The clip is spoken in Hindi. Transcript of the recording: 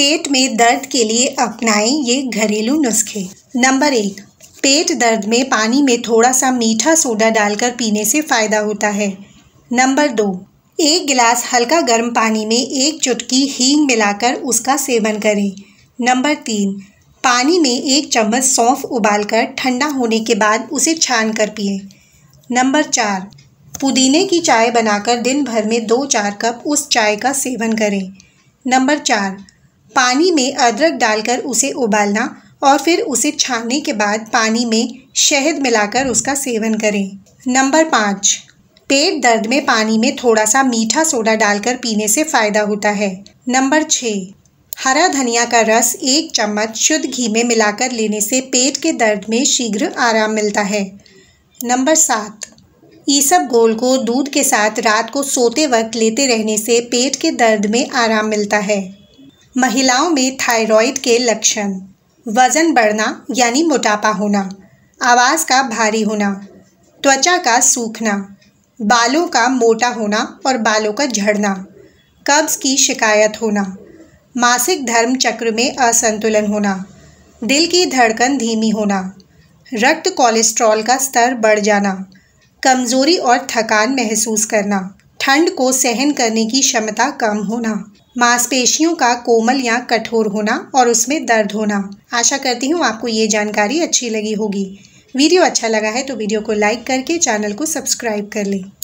पेट में दर्द के लिए अपनाएं ये घरेलू नुस्खे नंबर एक पेट दर्द में पानी में थोड़ा सा मीठा सोडा डालकर पीने से फ़ायदा होता है नंबर दो एक गिलास हल्का गर्म पानी में एक चुटकी हींग मिलाकर उसका सेवन करें नंबर तीन पानी में एक चम्मच सौंफ उबालकर ठंडा होने के बाद उसे छान कर पिए नंबर चार पुदीने की चाय बनाकर दिन भर में दो चार कप उस चाय का सेवन करें नंबर चार पानी में अदरक डालकर उसे उबालना और फिर उसे छानने के बाद पानी में शहद मिलाकर उसका सेवन करें नंबर पाँच पेट दर्द में पानी में थोड़ा सा मीठा सोडा डालकर पीने से फ़ायदा होता है नंबर छः हरा धनिया का रस एक चम्मच शुद्ध घी में मिलाकर लेने से पेट के दर्द में शीघ्र आराम मिलता है नंबर सात ईसब गोल को दूध के साथ रात को सोते वक्त लेते रहने से पेट के दर्द में आराम मिलता है महिलाओं में थायराइड के लक्षण वज़न बढ़ना यानी मोटापा होना आवाज़ का भारी होना त्वचा का सूखना बालों का मोटा होना और बालों का झड़ना कब्ज़ की शिकायत होना मासिक धर्म चक्र में असंतुलन होना दिल की धड़कन धीमी होना रक्त कोलेस्ट्रॉल का स्तर बढ़ जाना कमज़ोरी और थकान महसूस करना ठंड को सहन करने की क्षमता कम होना मांसपेशियों का कोमल या कठोर होना और उसमें दर्द होना आशा करती हूँ आपको ये जानकारी अच्छी लगी होगी वीडियो अच्छा लगा है तो वीडियो को लाइक करके चैनल को सब्सक्राइब कर लें